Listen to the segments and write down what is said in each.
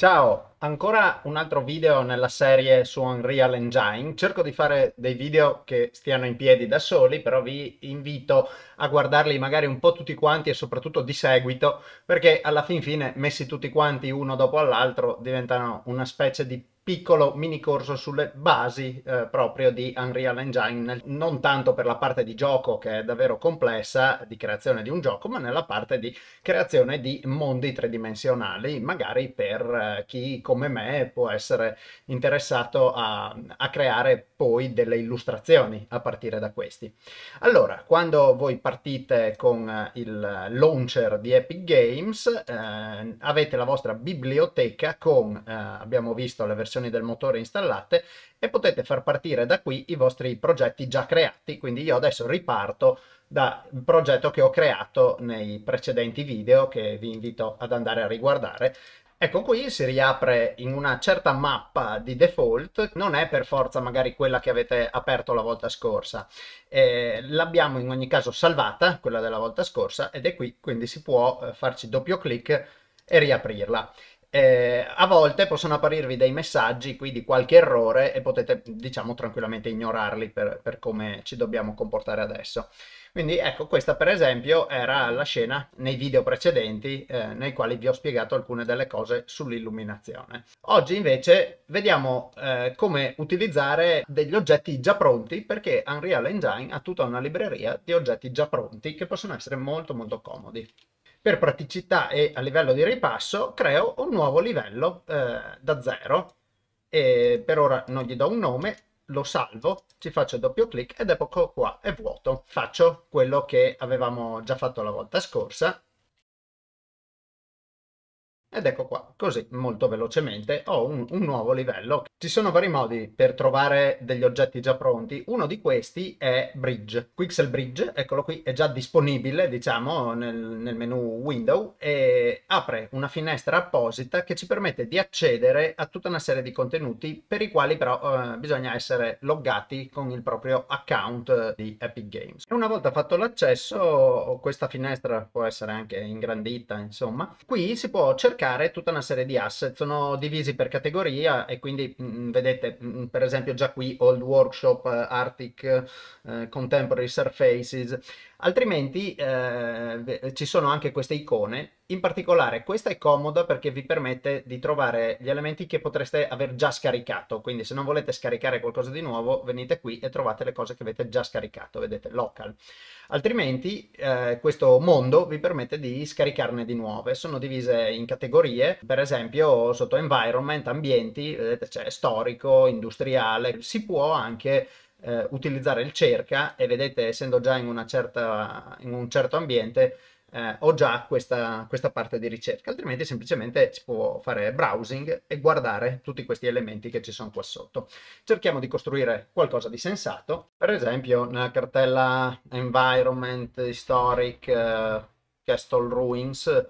Ciao, ancora un altro video nella serie su Unreal Engine. Cerco di fare dei video che stiano in piedi da soli, però vi invito a guardarli magari un po' tutti quanti e soprattutto di seguito, perché alla fin fine messi tutti quanti uno dopo l'altro diventano una specie di piccolo mini corso sulle basi eh, proprio di Unreal Engine, non tanto per la parte di gioco che è davvero complessa di creazione di un gioco, ma nella parte di creazione di mondi tridimensionali, magari per eh, chi come me può essere interessato a, a creare poi delle illustrazioni a partire da questi. Allora, quando voi partite con eh, il launcher di Epic Games, eh, avete la vostra biblioteca con, eh, abbiamo visto la versione versioni del motore installate e potete far partire da qui i vostri progetti già creati. Quindi io adesso riparto da un progetto che ho creato nei precedenti video che vi invito ad andare a riguardare Ecco qui si riapre in una certa mappa di default, non è per forza magari quella che avete aperto la volta scorsa, eh, l'abbiamo in ogni caso salvata, quella della volta scorsa, ed è qui, quindi si può eh, farci doppio clic e riaprirla eh, a volte possono apparirvi dei messaggi qui di qualche errore e potete diciamo tranquillamente ignorarli per, per come ci dobbiamo comportare adesso. Quindi ecco, questa per esempio era la scena nei video precedenti eh, nei quali vi ho spiegato alcune delle cose sull'illuminazione. Oggi invece vediamo eh, come utilizzare degli oggetti già pronti perché Unreal Engine ha tutta una libreria di oggetti già pronti che possono essere molto molto comodi per praticità e a livello di ripasso creo un nuovo livello eh, da zero e per ora non gli do un nome lo salvo, ci faccio doppio clic ed ecco qua è vuoto. Faccio quello che avevamo già fatto la volta scorsa, ed ecco qua, così molto velocemente ho un, un, nuovo livello. Ci sono vari modi per trovare degli oggetti già pronti, uno di questi è Bridge. Quixel Bridge, eccolo qui, è già disponibile diciamo nel, nel menu Window e apre una finestra apposita che ci permette di accedere a tutta una serie di contenuti per i quali però eh, bisogna essere loggati con il proprio account eh, di Epic Games. E una volta fatto l'accesso, questa finestra può essere anche ingrandita insomma, qui si può cercare cercare tutta una serie di asset, sono divisi per categoria e quindi mh, mm, vedete mh, mm, per esempio già qui Old Workshop, eh, Arctic, eh, Contemporary Surfaces. Altrimenti eh, ci sono anche queste icone, in particolare questa è comoda perché vi permette di trovare gli elementi che potreste aver già scaricato, quindi se non volete scaricare qualcosa di nuovo venite qui e trovate le cose che avete già scaricato, vedete local. Altrimenti eh, questo mondo vi permette di scaricarne di nuove, sono divise in categorie, per esempio sotto environment, ambienti, vedete c'è storico, industriale, si può anche eh, utilizzare il cerca e vedete essendo già in, certa, in un certo ambiente eh, ho già questa, questa, parte di ricerca, altrimenti semplicemente si può fare browsing e guardare tutti questi elementi che ci sono qua sotto. Cerchiamo di costruire qualcosa di sensato, per esempio nella cartella environment, historic, uh, castle ruins,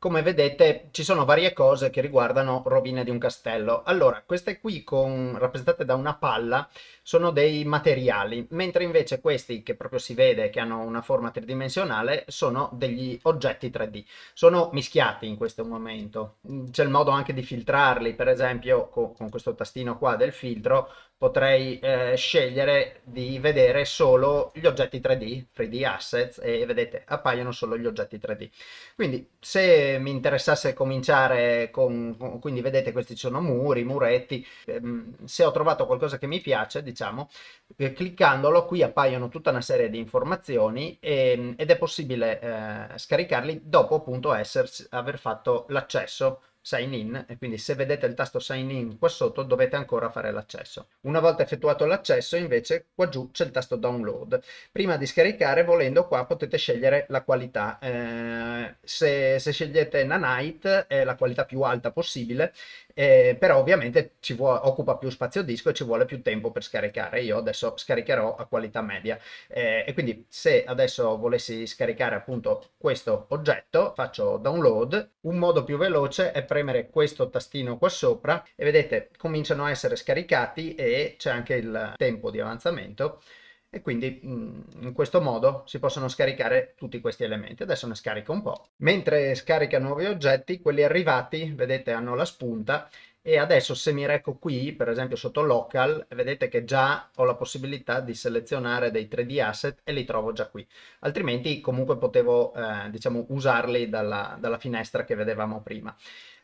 come vedete ci sono varie cose che riguardano rovine di un castello. Allora, queste qui con, rappresentate da una palla sono dei materiali, mentre invece questi che proprio si vede che hanno una forma tridimensionale sono degli oggetti 3D. Sono mischiati in questo momento. C'è il modo anche di filtrarli, per esempio con, con questo tastino qua del filtro potrei eh, scegliere di vedere solo gli oggetti 3D, 3D assets, e vedete, appaiono solo gli oggetti 3D. Quindi se mi interessasse cominciare con, con quindi vedete questi sono muri, muretti, ehm, se ho trovato qualcosa che mi piace, diciamo, eh, cliccandolo qui appaiono tutta una serie di informazioni e, ehm, ed è possibile eh, scaricarli dopo appunto esserci, aver fatto l'accesso sign in e quindi se vedete il tasto sign in qua sotto dovete ancora fare l'accesso. Una volta effettuato l'accesso invece qua giù c'è il tasto download. Prima di scaricare volendo qua potete scegliere la qualità. Eh, se, se, scegliete Nanite è la qualità più alta possibile eh, però ovviamente ci vuole, occupa più spazio disco e ci vuole più tempo per scaricare. Io adesso scaricherò a qualità media eh, e quindi se adesso volessi scaricare appunto questo oggetto faccio download. Un modo più veloce è prendere premere questo tastino qua sopra e vedete cominciano a essere scaricati e c'è anche il tempo di avanzamento e quindi mm, in questo modo si possono scaricare tutti questi elementi. Adesso ne scarico un po'. Mentre scarica nuovi oggetti, quelli arrivati, vedete, hanno la spunta e adesso se mi recco qui, per esempio sotto local, vedete che già ho la possibilità di selezionare dei 3D asset e li trovo già qui. Altrimenti comunque potevo, eh, diciamo, usarli dalla, dalla finestra che vedevamo prima.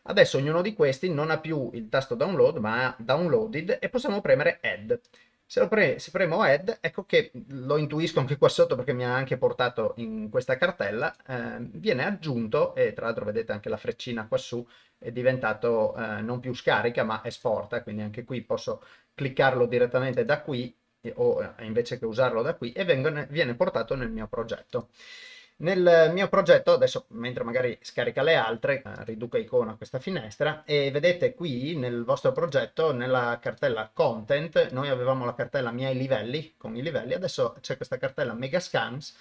Adesso ognuno di questi non ha più il tasto download, ma ha downloaded e possiamo premere add. Se, pre se premo add, ecco che lo intuisco anche qua sotto perché mi ha anche portato in questa cartella, eh, viene aggiunto, e tra l'altro vedete anche la freccina qua su, è diventato eh, non più scarica ma esporta, quindi anche qui posso cliccarlo direttamente da qui eh, o eh, invece che usarlo da qui e vengono, viene portato nel mio progetto. Nel mio progetto, adesso mentre magari scarica le altre, eh, riduca icona questa finestra e vedete qui nel vostro progetto, nella cartella content, noi avevamo la cartella miei livelli, con i livelli, adesso c'è questa cartella mega scans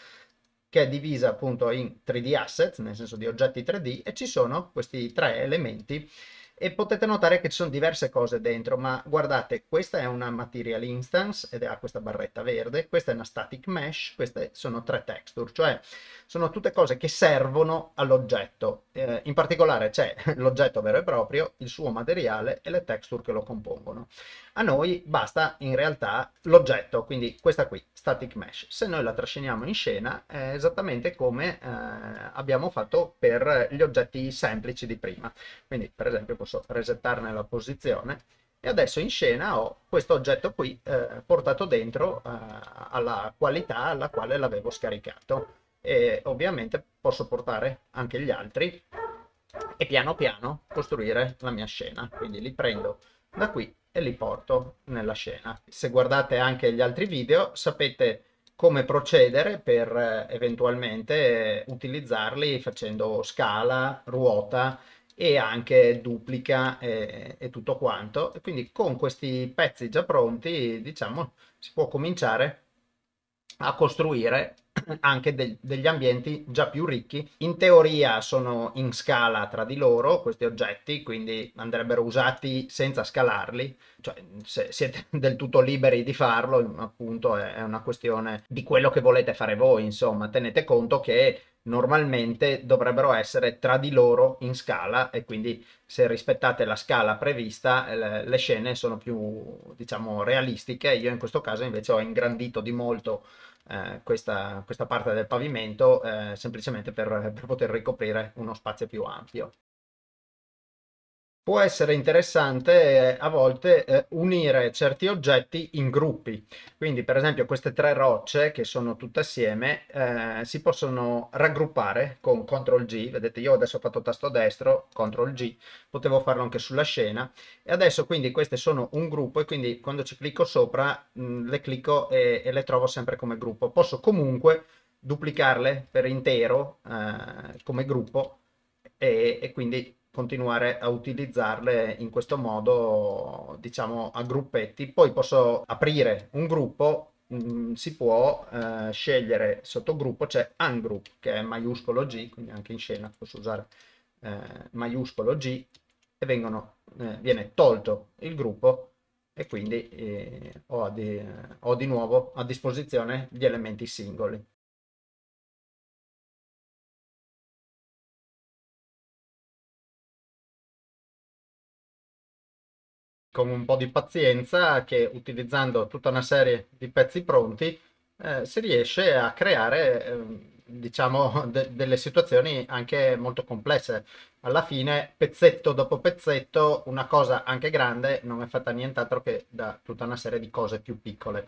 che è divisa appunto in 3D assets, nel senso di oggetti 3D, e ci sono questi tre elementi e potete notare che ci sono diverse cose dentro, ma guardate, questa è una material instance ed ha questa barretta verde, questa è una static mesh, queste sono tre texture, cioè sono tutte cose che servono all'oggetto eh, in particolare c'è l'oggetto vero e proprio, il suo materiale e le texture che lo compongono. A noi basta in realtà l'oggetto, quindi questa qui, static mesh. Se noi la trasciniamo in scena è esattamente come eh, abbiamo fatto per gli oggetti semplici di prima. Quindi per esempio posso resettarne la posizione e adesso in scena ho questo oggetto qui eh, portato dentro eh, alla qualità alla quale l'avevo scaricato e ovviamente posso portare anche gli altri e piano piano costruire la mia scena. Quindi li prendo da qui e li porto nella scena. Se guardate anche gli altri video sapete come procedere per eh, eventualmente eh, utilizzarli facendo scala, ruota e anche duplica e, e tutto quanto. E quindi con questi pezzi già pronti, diciamo, si può cominciare a costruire anche de- degli ambienti già più ricchi. In teoria sono in scala tra di loro questi oggetti, quindi andrebbero usati senza scalarli, cioè se siete del tutto liberi di farlo, appunto è una questione di quello che volete fare voi, insomma, tenete conto che normalmente dovrebbero essere tra di loro in scala e quindi se rispettate la scala prevista eh, le scene sono più diciamo realistiche io in questo caso invece ho ingrandito di molto eh, questa, questa, parte del pavimento eh, semplicemente per, per poter ricoprire uno spazio più ampio può essere interessante eh, a volte eh, unire certi oggetti in gruppi. Quindi, per esempio, queste tre rocce che sono tutte assieme eh, si possono raggruppare con CTRL G. Vedete, io adesso ho fatto tasto destro, CTRL G, potevo farlo anche sulla scena. E adesso quindi queste sono un gruppo e quindi quando ci clicco sopra mh, mm, le clicco e, e le trovo sempre come gruppo. Posso comunque duplicarle per intero eh, come gruppo e, e quindi continuare a utilizzarle in questo modo, diciamo, a gruppetti. Poi posso aprire un gruppo mm, si può eh, scegliere gruppo, c'è cioè ungroup che è maiuscolo G, quindi anche in scena posso usare eh, maiuscolo G e vengono, eh, viene tolto il gruppo e quindi eh, ho di, ho, di, nuovo a disposizione gli elementi singoli. con un po' di pazienza che utilizzando tutta una serie di pezzi pronti eh, si riesce a creare eh, diciamo de- delle situazioni anche molto complesse alla fine pezzetto dopo pezzetto una cosa anche grande non è fatta nient'altro che da tutta una serie di cose più piccole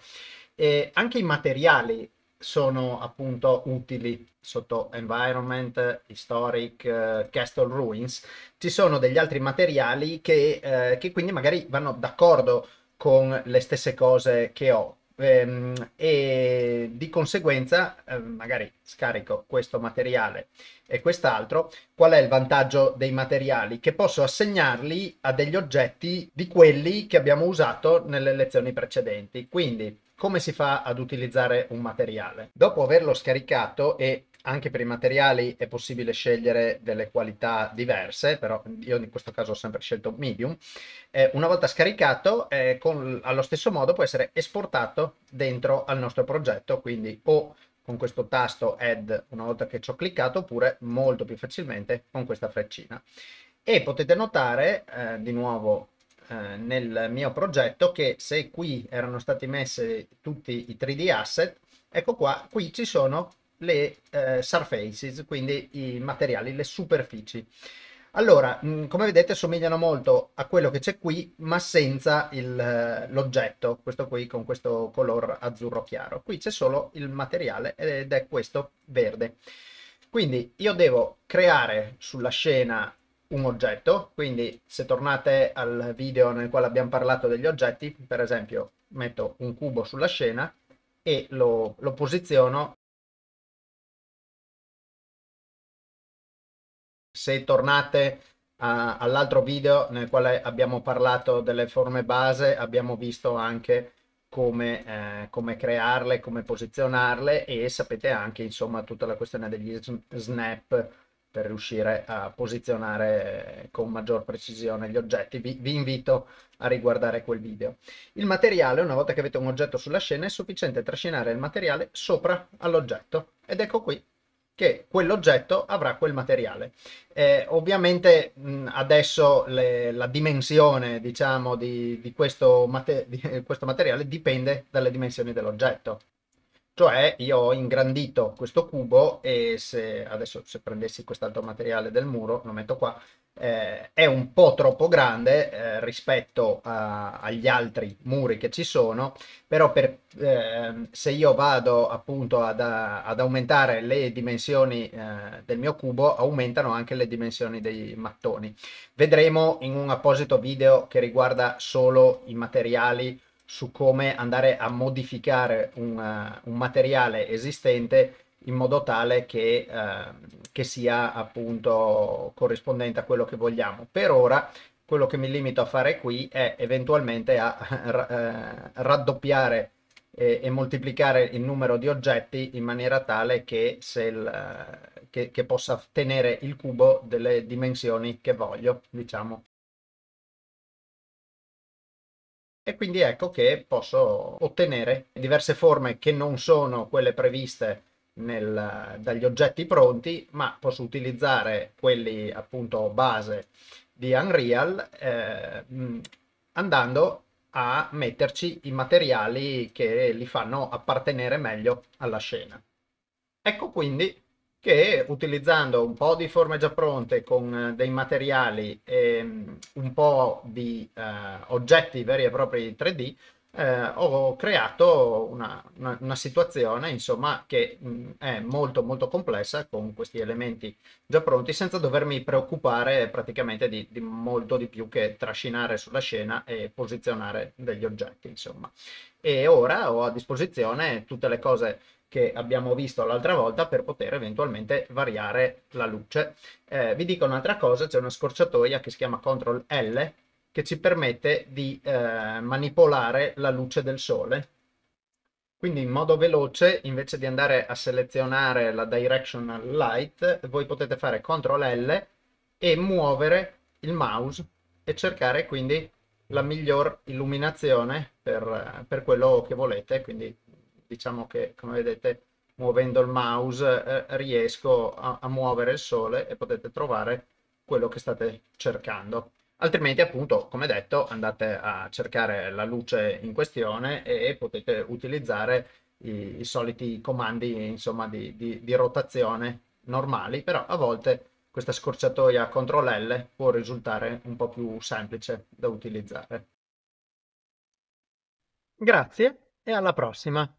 e anche i materiali sono appunto utili sotto environment, historic, uh, castle ruins, ci sono degli altri materiali che, uh, che quindi magari vanno d'accordo con le stesse cose che ho ehm, e di conseguenza eh, magari scarico questo materiale e quest'altro. Qual è il vantaggio dei materiali? Che posso assegnarli a degli oggetti di quelli che abbiamo usato nelle lezioni precedenti. Quindi come si fa ad utilizzare un materiale. Dopo averlo scaricato e anche per i materiali è possibile scegliere delle qualità diverse, però io in questo caso ho sempre scelto medium. Eh, una volta scaricato, eh, con, allo stesso modo può essere esportato dentro al nostro progetto, quindi o con questo tasto add una volta che ci ho cliccato oppure molto più facilmente con questa freccina e potete notare eh, di nuovo eh, nel mio progetto che se qui erano stati messi tutti i 3D asset, ecco qua, qui ci sono le eh, surfaces, quindi i materiali, le superfici. Allora, mh, mm, come vedete somigliano molto a quello che c'è qui, ma senza eh, l'oggetto, questo qui con questo color azzurro chiaro. Qui c'è solo il materiale ed è questo verde. Quindi io devo creare sulla scena un oggetto, quindi se tornate al video nel quale abbiamo parlato degli oggetti, per esempio metto un cubo sulla scena e lo, lo posiziono. Se tornate all'altro video nel quale abbiamo parlato delle forme base, abbiamo visto anche come, eh, come crearle, come posizionarle e sapete anche insomma tutta la questione degli snap per riuscire a posizionare con maggior precisione gli oggetti. Vi, vi, invito a riguardare quel video. Il materiale, una volta che avete un oggetto sulla scena, è sufficiente trascinare il materiale sopra all'oggetto. Ed ecco qui che quell'oggetto avrà quel materiale. Eh, ovviamente mh, adesso le, la dimensione diciamo, di, di, questo mate, di eh, questo materiale dipende dalle dimensioni dell'oggetto. Cioè io ho ingrandito questo cubo e se adesso se prendessi quest'altro materiale del muro, lo metto qua, eh, è un po' troppo grande eh, rispetto a, agli altri muri che ci sono, però per, eh, se io vado appunto ad, ad aumentare le dimensioni eh, del mio cubo, aumentano anche le dimensioni dei mattoni. Vedremo in un apposito video che riguarda solo i materiali su come andare a modificare un, uh, un materiale esistente in modo tale che, uh, che, sia appunto corrispondente a quello che vogliamo. Per ora quello che mi limito a fare qui è eventualmente a eh, r- eh, raddoppiare e, e, moltiplicare il numero di oggetti in maniera tale che, il, che, che possa tenere il cubo delle dimensioni che voglio, diciamo. e quindi ecco che posso ottenere diverse forme che non sono quelle previste nel, dagli oggetti pronti, ma posso utilizzare quelli appunto base di Unreal eh, mm, andando a metterci i materiali che li fanno appartenere meglio alla scena. Ecco quindi che utilizzando un po' di forme già pronte con eh, dei materiali e mm, un po' di eh, oggetti veri e propri 3D, eh, ho creato una, una, una situazione insomma, che mh, mm, è molto molto complessa con questi elementi già pronti senza dovermi preoccupare praticamente di, di molto di più che trascinare sulla scena e posizionare degli oggetti insomma. e ora ho a disposizione tutte le cose che abbiamo visto l'altra volta per poter eventualmente variare la luce. Eh, vi dico un'altra cosa, c'è una scorciatoia che si chiama Ctrl L che ci permette di eh, manipolare la luce del sole. Quindi in modo veloce, invece di andare a selezionare la directional light, voi potete fare Ctrl L e muovere il mouse e cercare quindi la miglior illuminazione per, per quello che volete, quindi diciamo che come vedete muovendo il mouse eh, riesco a, a, muovere il sole e potete trovare quello che state cercando. Altrimenti appunto, come detto, andate a cercare la luce in questione e potete utilizzare i, i soliti comandi insomma, di, di, di rotazione normali, però a volte questa scorciatoia CTRL L può risultare un po' più semplice da utilizzare. Grazie e alla prossima!